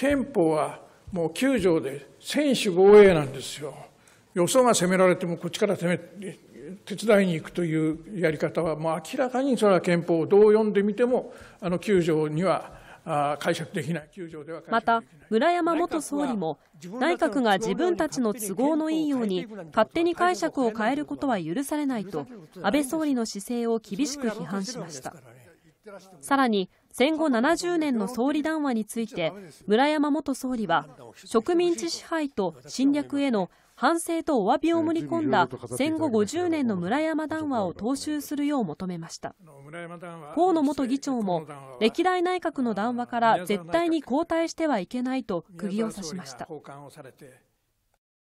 憲法はもう9条で専守防衛なんですよ。よそが攻められてもこっちから攻め、手伝いに行くというやり方は、もう明らかにそれは憲法をどう読んでみても、あの9条には解釈できないまた村山元総理も内閣が自分たちの都合のいいように勝手に解釈を変えることは許されないと安倍総理の姿勢を厳しく批判しました。さらに戦後70年の総理談話について村山元総理は植民地支配と侵略への反省とお詫びを盛り込んだ戦後50年の村山談話を踏襲するよう求めました河野元議長も歴代内閣の談話から絶対に後退してはいけないと釘を刺しました